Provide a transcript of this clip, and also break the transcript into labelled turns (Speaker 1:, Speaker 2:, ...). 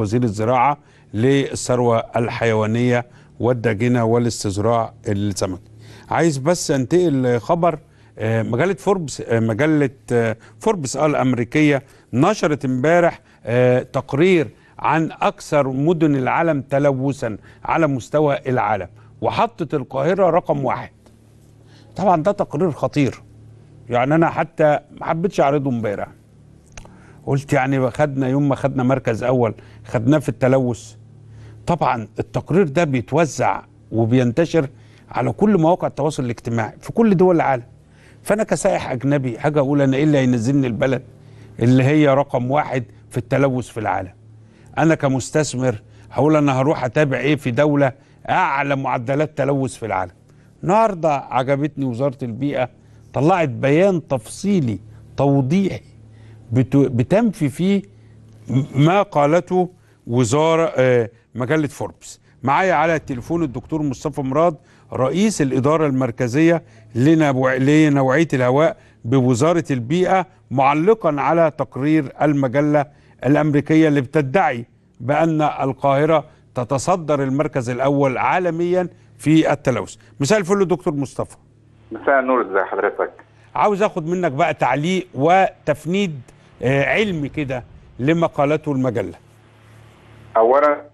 Speaker 1: وزير الزراعه للثروه الحيوانيه والداجنه والاستزراع السمك. عايز بس انتقل خبر آه، مجله فوربس آه، مجله آه، فوربس الامريكيه نشرت امبارح تقرير عن اكثر مدن العالم تلوثا على مستوى العالم وحطت القاهره رقم واحد. طبعا ده تقرير خطير. يعني انا حتى ما حبيتش اعرضه امبارح. قلت يعني خدنا يوم ما خدنا مركز اول خدناه في التلوث طبعا التقرير ده بيتوزع وبينتشر على كل مواقع التواصل الاجتماعي في كل دول العالم فانا كسائح اجنبي حاجه اقول انا ايه اللي هينزلني البلد اللي هي رقم واحد في التلوث في العالم انا كمستثمر هقول انا هروح اتابع ايه في دوله اعلى معدلات تلوث في العالم النهارده عجبتني وزاره البيئه طلعت بيان تفصيلي توضيحي بتنفي فيه ما قالته وزارة آه، مجلة فوربس معايا على التليفون الدكتور مصطفى مراد رئيس الإدارة المركزية لنوعية الهواء بوزارة البيئة معلقا على تقرير المجلة الأمريكية اللي بتدعي بأن القاهرة تتصدر المركز الأول عالميا في التلوث مساء الفل دكتور مصطفى
Speaker 2: مساء النور ازي حضرتك
Speaker 1: عاوز اخد منك بقى تعليق وتفنيد آه، علمي كده لما قالته المجله
Speaker 2: اولا